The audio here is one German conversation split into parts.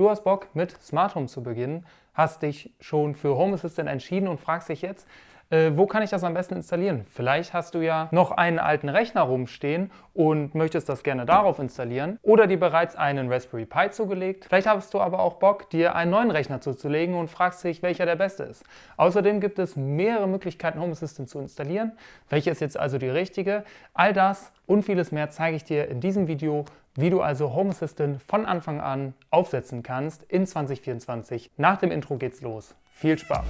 Du hast Bock, mit Smart Home zu beginnen, hast dich schon für Home Assistant entschieden und fragst dich jetzt, äh, wo kann ich das am besten installieren? Vielleicht hast du ja noch einen alten Rechner rumstehen und möchtest das gerne darauf installieren oder dir bereits einen Raspberry Pi zugelegt. Vielleicht hast du aber auch Bock, dir einen neuen Rechner zuzulegen und fragst dich, welcher der beste ist. Außerdem gibt es mehrere Möglichkeiten, Home Assistant zu installieren. Welche ist jetzt also die richtige? All das und vieles mehr zeige ich dir in diesem Video, wie du also Home Assistant von Anfang an aufsetzen kannst in 2024. Nach dem Intro geht's los. Viel Spaß!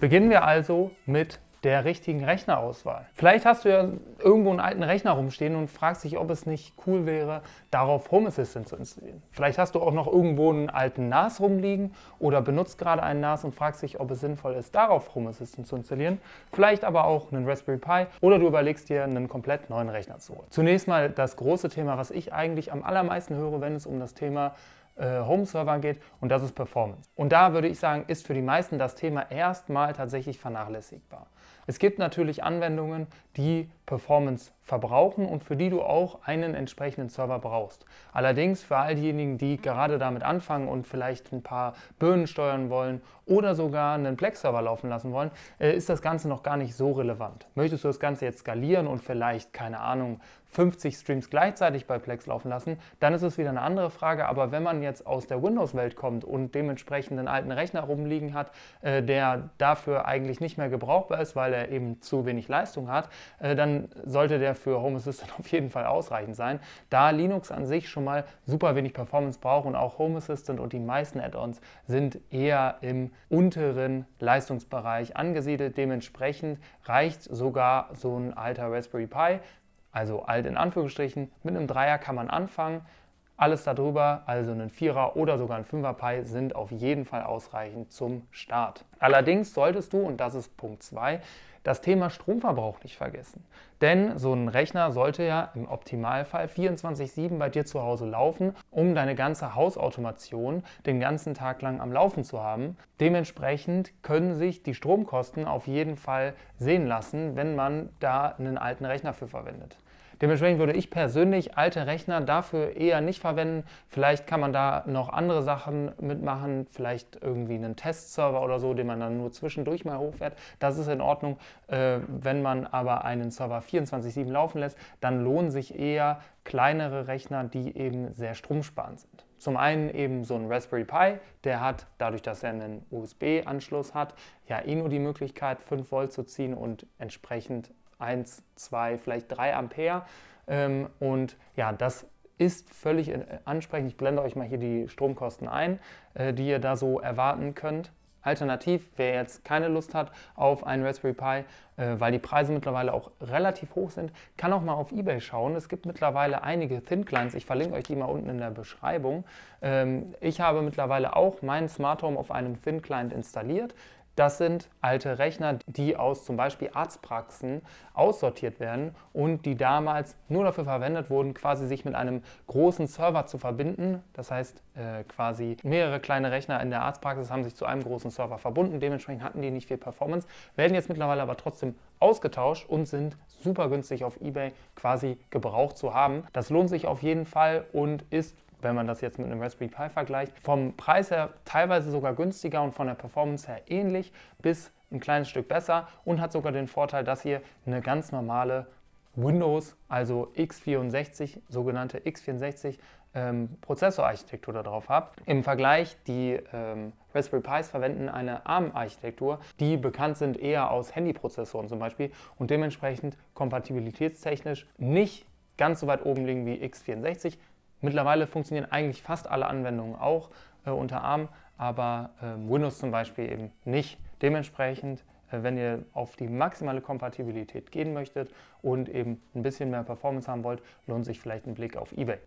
Beginnen wir also mit der richtigen Rechnerauswahl. Vielleicht hast du ja irgendwo einen alten Rechner rumstehen und fragst dich, ob es nicht cool wäre, darauf Home Assistant zu installieren. Vielleicht hast du auch noch irgendwo einen alten NAS rumliegen oder benutzt gerade einen NAS und fragst dich, ob es sinnvoll ist, darauf Home Assistant zu installieren. Vielleicht aber auch einen Raspberry Pi oder du überlegst dir, einen komplett neuen Rechner zu holen. Zunächst mal das große Thema, was ich eigentlich am allermeisten höre, wenn es um das Thema äh, Home-Servern geht und das ist Performance. Und da würde ich sagen, ist für die meisten das Thema erstmal tatsächlich vernachlässigbar. Es gibt natürlich Anwendungen, die Performance verbrauchen und für die du auch einen entsprechenden Server brauchst. Allerdings für all diejenigen, die gerade damit anfangen und vielleicht ein paar Böden steuern wollen oder sogar einen Plex-Server laufen lassen wollen, äh, ist das Ganze noch gar nicht so relevant. Möchtest du das Ganze jetzt skalieren und vielleicht, keine Ahnung, 50 Streams gleichzeitig bei Plex laufen lassen, dann ist es wieder eine andere Frage. Aber wenn man jetzt aus der Windows-Welt kommt und dementsprechend einen alten Rechner rumliegen hat, äh, der dafür eigentlich nicht mehr gebrauchbar ist, weil er eben zu wenig Leistung hat, äh, dann sollte der für Home Assistant auf jeden Fall ausreichend sein, da Linux an sich schon mal super wenig Performance braucht und auch Home Assistant und die meisten Add-ons sind eher im unteren Leistungsbereich angesiedelt. Dementsprechend reicht sogar so ein alter Raspberry Pi, also alt in Anführungsstrichen. Mit einem Dreier kann man anfangen. Alles darüber, also ein Vierer oder sogar ein Fünfer Pi, sind auf jeden Fall ausreichend zum Start. Allerdings solltest du, und das ist Punkt 2, das Thema Stromverbrauch nicht vergessen. Denn so ein Rechner sollte ja im Optimalfall 24-7 bei dir zu Hause laufen, um deine ganze Hausautomation den ganzen Tag lang am Laufen zu haben. Dementsprechend können sich die Stromkosten auf jeden Fall sehen lassen, wenn man da einen alten Rechner für verwendet. Dementsprechend würde ich persönlich alte Rechner dafür eher nicht verwenden. Vielleicht kann man da noch andere Sachen mitmachen, vielleicht irgendwie einen Testserver oder so, den man dann nur zwischendurch mal hochfährt. Das ist in Ordnung. Äh, wenn man aber einen Server 24-7 laufen lässt, dann lohnen sich eher kleinere Rechner, die eben sehr stromsparend sind. Zum einen eben so ein Raspberry Pi, der hat, dadurch, dass er einen USB-Anschluss hat, ja eh nur die Möglichkeit, 5 Volt zu ziehen und entsprechend 1, 2, vielleicht 3 Ampere. Ähm, und ja, das ist völlig äh, ansprechend. Ich blende euch mal hier die Stromkosten ein, äh, die ihr da so erwarten könnt. Alternativ, wer jetzt keine Lust hat auf einen Raspberry Pi, äh, weil die Preise mittlerweile auch relativ hoch sind, kann auch mal auf Ebay schauen. Es gibt mittlerweile einige Thin Clients, ich verlinke euch die mal unten in der Beschreibung. Ähm, ich habe mittlerweile auch mein Smart Home auf einem Thin Client installiert. Das sind alte Rechner, die aus zum Beispiel Arztpraxen aussortiert werden und die damals nur dafür verwendet wurden, quasi sich mit einem großen Server zu verbinden. Das heißt, äh, quasi mehrere kleine Rechner in der Arztpraxis haben sich zu einem großen Server verbunden. Dementsprechend hatten die nicht viel Performance, werden jetzt mittlerweile aber trotzdem ausgetauscht und sind super günstig auf eBay quasi gebraucht zu haben. Das lohnt sich auf jeden Fall und ist wenn man das jetzt mit einem Raspberry Pi vergleicht, vom Preis her teilweise sogar günstiger und von der Performance her ähnlich bis ein kleines Stück besser und hat sogar den Vorteil, dass ihr eine ganz normale Windows, also x64, sogenannte x64 ähm, Prozessorarchitektur drauf habt. Im Vergleich, die ähm, Raspberry Pis verwenden eine ARM-Architektur, die bekannt sind eher aus Handyprozessoren zum Beispiel und dementsprechend kompatibilitätstechnisch nicht ganz so weit oben liegen wie x64, Mittlerweile funktionieren eigentlich fast alle Anwendungen auch äh, unter ARM, aber äh, Windows zum Beispiel eben nicht. Dementsprechend, äh, wenn ihr auf die maximale Kompatibilität gehen möchtet und eben ein bisschen mehr Performance haben wollt, lohnt sich vielleicht ein Blick auf eBay.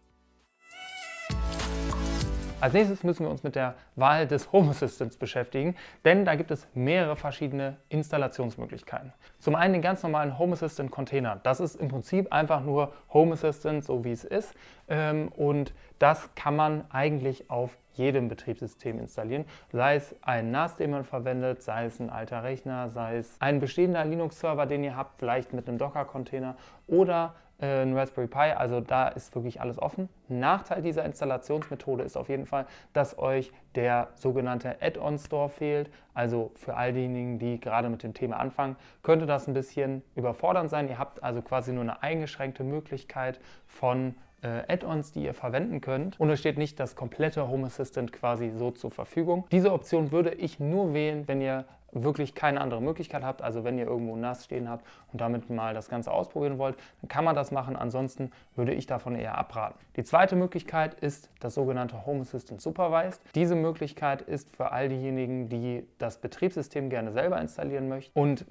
Als nächstes müssen wir uns mit der Wahl des Home Assistants beschäftigen, denn da gibt es mehrere verschiedene Installationsmöglichkeiten. Zum einen den ganz normalen Home Assistant Container. Das ist im Prinzip einfach nur Home Assistant, so wie es ist. Ähm, und das kann man eigentlich auf jedem Betriebssystem installieren, sei es ein NAS, den man verwendet, sei es ein alter Rechner, sei es ein bestehender Linux-Server, den ihr habt, vielleicht mit einem Docker-Container oder äh, ein Raspberry Pi, also da ist wirklich alles offen. Nachteil dieser Installationsmethode ist auf jeden Fall, dass euch der sogenannte Add-on Store fehlt. Also für all diejenigen, die gerade mit dem Thema anfangen, könnte das ein bisschen überfordernd sein. Ihr habt also quasi nur eine eingeschränkte Möglichkeit von äh, Add-ons, die ihr verwenden könnt. Und es steht nicht das komplette Home Assistant quasi so zur Verfügung. Diese Option würde ich nur wählen, wenn ihr wirklich keine andere Möglichkeit habt, also wenn ihr irgendwo nass stehen habt und damit mal das Ganze ausprobieren wollt, dann kann man das machen. Ansonsten würde ich davon eher abraten. Die zweite Möglichkeit ist das sogenannte Home Assistant Supervised. Diese Möglichkeit ist für all diejenigen, die das Betriebssystem gerne selber installieren möchten und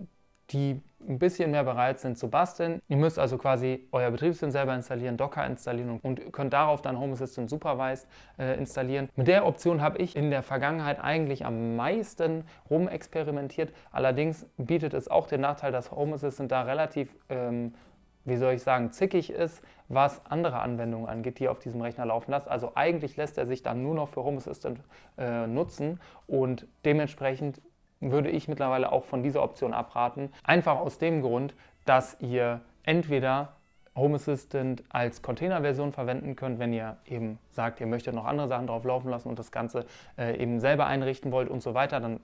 die ein bisschen mehr bereit sind zu basteln. Ihr müsst also quasi euer Betriebssystem selber installieren, Docker installieren und könnt darauf dann Home Assistant Supervised äh, installieren. Mit der Option habe ich in der Vergangenheit eigentlich am meisten rumexperimentiert. Allerdings bietet es auch den Nachteil, dass Home Assistant da relativ, ähm, wie soll ich sagen, zickig ist, was andere Anwendungen angeht, die ihr auf diesem Rechner laufen lasst. Also eigentlich lässt er sich dann nur noch für Home Assistant äh, nutzen und dementsprechend würde ich mittlerweile auch von dieser Option abraten. Einfach aus dem Grund, dass ihr entweder Home Assistant als Containerversion verwenden könnt, wenn ihr eben sagt, ihr möchtet noch andere Sachen drauf laufen lassen und das Ganze äh, eben selber einrichten wollt und so weiter, dann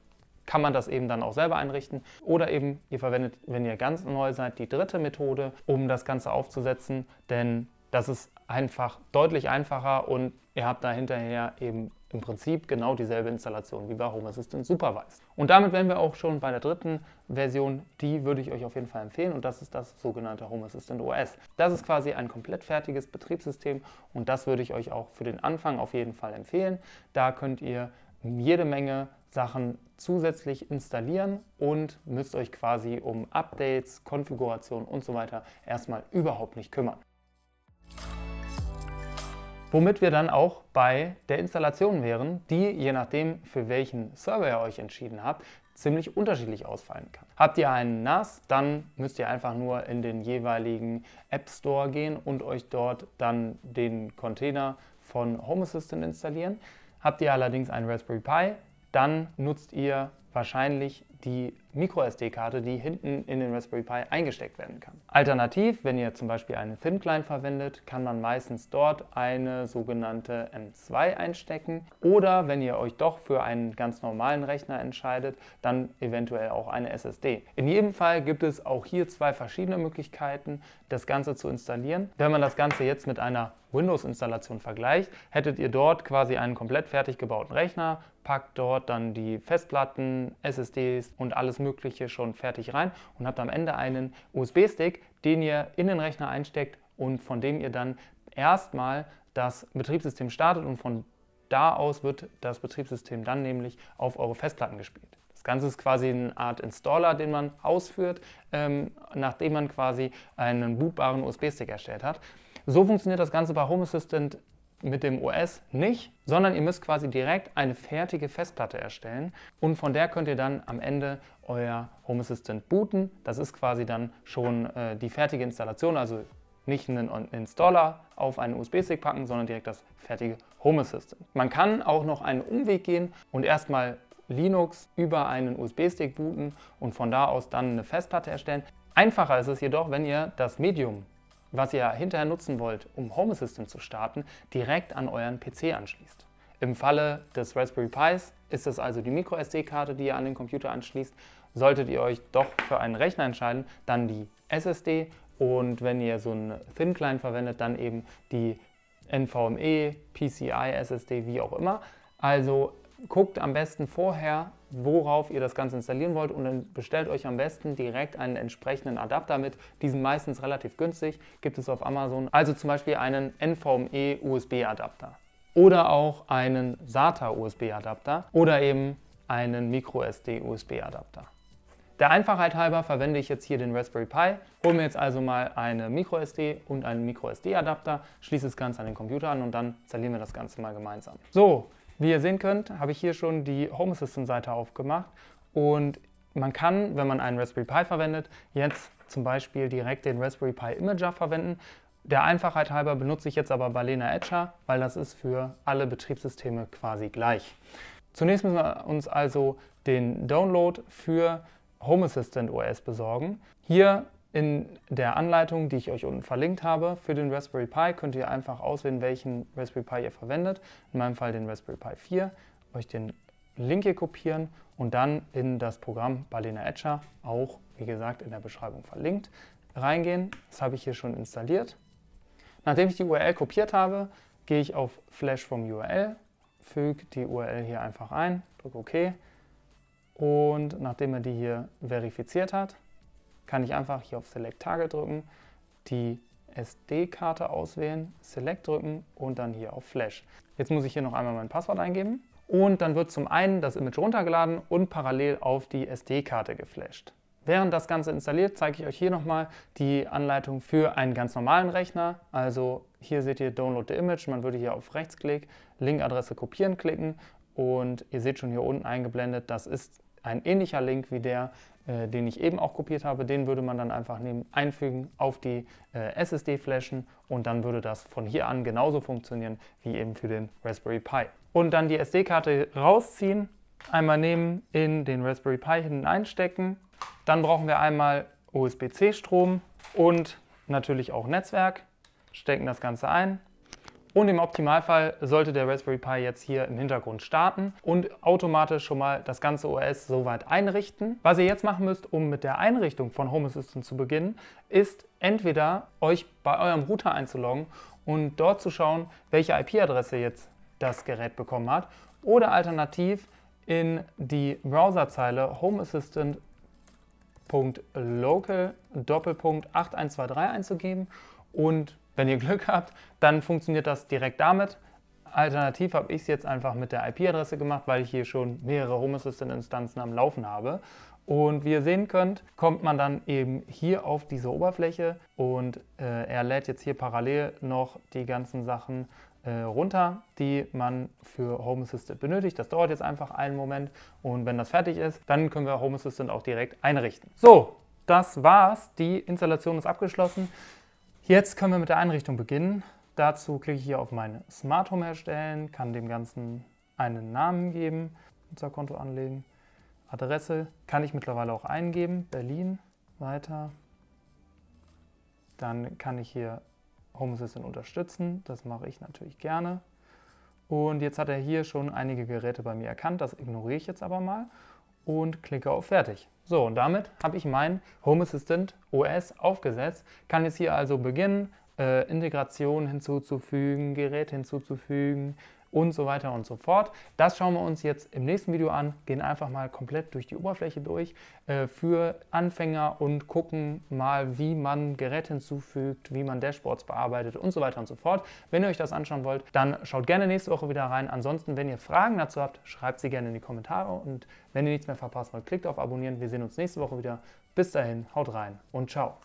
kann man das eben dann auch selber einrichten. Oder eben, ihr verwendet, wenn ihr ganz neu seid, die dritte Methode, um das Ganze aufzusetzen, denn das ist einfach deutlich einfacher und ihr habt da hinterher eben im Prinzip genau dieselbe Installation wie bei Home Assistant Supervised. Und damit wären wir auch schon bei der dritten Version. Die würde ich euch auf jeden Fall empfehlen und das ist das sogenannte Home Assistant OS. Das ist quasi ein komplett fertiges Betriebssystem und das würde ich euch auch für den Anfang auf jeden Fall empfehlen. Da könnt ihr jede Menge Sachen zusätzlich installieren und müsst euch quasi um Updates, Konfiguration und so weiter erstmal überhaupt nicht kümmern. Womit wir dann auch bei der Installation wären, die je nachdem, für welchen Server ihr euch entschieden habt, ziemlich unterschiedlich ausfallen kann. Habt ihr einen NAS, dann müsst ihr einfach nur in den jeweiligen App Store gehen und euch dort dann den Container von Home Assistant installieren. Habt ihr allerdings einen Raspberry Pi, dann nutzt ihr wahrscheinlich die MicroSD-Karte, die hinten in den Raspberry Pi eingesteckt werden kann. Alternativ, wenn ihr zum Beispiel einen Thin-Client verwendet, kann man meistens dort eine sogenannte M2 einstecken oder wenn ihr euch doch für einen ganz normalen Rechner entscheidet, dann eventuell auch eine SSD. In jedem Fall gibt es auch hier zwei verschiedene Möglichkeiten, das Ganze zu installieren. Wenn man das Ganze jetzt mit einer Windows-Installation vergleicht, hättet ihr dort quasi einen komplett fertig gebauten Rechner, packt dort dann die Festplatten, SSDs und alles alles Mögliche schon fertig rein und habt am Ende einen USB-Stick, den ihr in den Rechner einsteckt und von dem ihr dann erstmal das Betriebssystem startet und von da aus wird das Betriebssystem dann nämlich auf eure Festplatten gespielt. Das Ganze ist quasi eine Art Installer, den man ausführt, ähm, nachdem man quasi einen bootbaren USB-Stick erstellt hat. So funktioniert das Ganze bei Home Assistant mit dem OS nicht, sondern ihr müsst quasi direkt eine fertige Festplatte erstellen und von der könnt ihr dann am Ende euer Home Assistant booten. Das ist quasi dann schon äh, die fertige Installation, also nicht einen Installer auf einen USB-Stick packen, sondern direkt das fertige Home Assistant. Man kann auch noch einen Umweg gehen und erstmal Linux über einen USB-Stick booten und von da aus dann eine Festplatte erstellen. Einfacher ist es jedoch, wenn ihr das Medium was ihr hinterher nutzen wollt, um Home Assistant zu starten, direkt an euren PC anschließt. Im Falle des Raspberry Pis ist es also die MicroSD-Karte, die ihr an den Computer anschließt. Solltet ihr euch doch für einen Rechner entscheiden, dann die SSD und wenn ihr so einen Thin Client verwendet, dann eben die NVMe, PCI, SSD, wie auch immer. Also guckt am besten vorher, worauf ihr das Ganze installieren wollt und dann bestellt euch am besten direkt einen entsprechenden Adapter mit. Die sind meistens relativ günstig, gibt es auf Amazon. Also zum Beispiel einen NVMe USB-Adapter oder auch einen SATA USB-Adapter oder eben einen MicroSD USB-Adapter. Der Einfachheit halber verwende ich jetzt hier den Raspberry Pi, hole mir jetzt also mal eine MicroSD und einen MicroSD-Adapter, schließe das Ganze an den Computer an und dann installieren wir das Ganze mal gemeinsam. So, wie ihr sehen könnt, habe ich hier schon die Home Assistant-Seite aufgemacht und man kann, wenn man einen Raspberry Pi verwendet, jetzt zum Beispiel direkt den Raspberry Pi Imager verwenden. Der Einfachheit halber benutze ich jetzt aber Balena Etcher, weil das ist für alle Betriebssysteme quasi gleich. Zunächst müssen wir uns also den Download für Home Assistant OS besorgen. Hier in der Anleitung, die ich euch unten verlinkt habe, für den Raspberry Pi könnt ihr einfach auswählen, welchen Raspberry Pi ihr verwendet. In meinem Fall den Raspberry Pi 4. Euch den Link hier kopieren und dann in das Programm Balena Etcher, auch wie gesagt in der Beschreibung verlinkt, reingehen. Das habe ich hier schon installiert. Nachdem ich die URL kopiert habe, gehe ich auf Flash vom URL, füge die URL hier einfach ein, drücke OK und nachdem er die hier verifiziert hat, kann ich einfach hier auf Select Target drücken, die SD-Karte auswählen, Select drücken und dann hier auf Flash. Jetzt muss ich hier noch einmal mein Passwort eingeben und dann wird zum einen das Image runtergeladen und parallel auf die SD-Karte geflasht. Während das Ganze installiert, zeige ich euch hier nochmal die Anleitung für einen ganz normalen Rechner. Also hier seht ihr Download the Image, man würde hier auf Rechtsklick, Linkadresse kopieren klicken und ihr seht schon hier unten eingeblendet, das ist ein ähnlicher Link wie der, äh, den ich eben auch kopiert habe. Den würde man dann einfach nehmen, einfügen auf die äh, ssd flashen und dann würde das von hier an genauso funktionieren wie eben für den Raspberry Pi. Und dann die SD-Karte rausziehen, einmal nehmen, in den Raspberry Pi hinten einstecken. Dann brauchen wir einmal USB-C-Strom und natürlich auch Netzwerk. Stecken das Ganze ein, und im Optimalfall sollte der Raspberry Pi jetzt hier im Hintergrund starten und automatisch schon mal das ganze OS soweit einrichten. Was ihr jetzt machen müsst, um mit der Einrichtung von Home Assistant zu beginnen, ist entweder euch bei eurem Router einzuloggen und dort zu schauen, welche IP-Adresse jetzt das Gerät bekommen hat oder alternativ in die Browserzeile Home Assistant .local einzugeben und wenn ihr Glück habt, dann funktioniert das direkt damit. Alternativ habe ich es jetzt einfach mit der IP-Adresse gemacht, weil ich hier schon mehrere Home Assistant-Instanzen am Laufen habe. Und wie ihr sehen könnt, kommt man dann eben hier auf diese Oberfläche und äh, er lädt jetzt hier parallel noch die ganzen Sachen äh, runter, die man für Home Assistant benötigt. Das dauert jetzt einfach einen Moment und wenn das fertig ist, dann können wir Home Assistant auch direkt einrichten. So, das war's. Die Installation ist abgeschlossen. Jetzt können wir mit der Einrichtung beginnen. Dazu klicke ich hier auf meine Smart Home erstellen, kann dem Ganzen einen Namen geben, unser Konto anlegen, Adresse kann ich mittlerweile auch eingeben, Berlin, weiter. Dann kann ich hier Home Assistant unterstützen, das mache ich natürlich gerne. Und jetzt hat er hier schon einige Geräte bei mir erkannt, das ignoriere ich jetzt aber mal und klicke auf Fertig. So, und damit habe ich mein Home Assistant OS aufgesetzt, kann jetzt hier also beginnen, äh, Integration hinzuzufügen, Gerät hinzuzufügen und so weiter und so fort. Das schauen wir uns jetzt im nächsten Video an, gehen einfach mal komplett durch die Oberfläche durch äh, für Anfänger und gucken mal, wie man Gerät hinzufügt, wie man Dashboards bearbeitet und so weiter und so fort. Wenn ihr euch das anschauen wollt, dann schaut gerne nächste Woche wieder rein. Ansonsten, wenn ihr Fragen dazu habt, schreibt sie gerne in die Kommentare und wenn ihr nichts mehr verpassen wollt, klickt auf Abonnieren. Wir sehen uns nächste Woche wieder. Bis dahin, haut rein und ciao.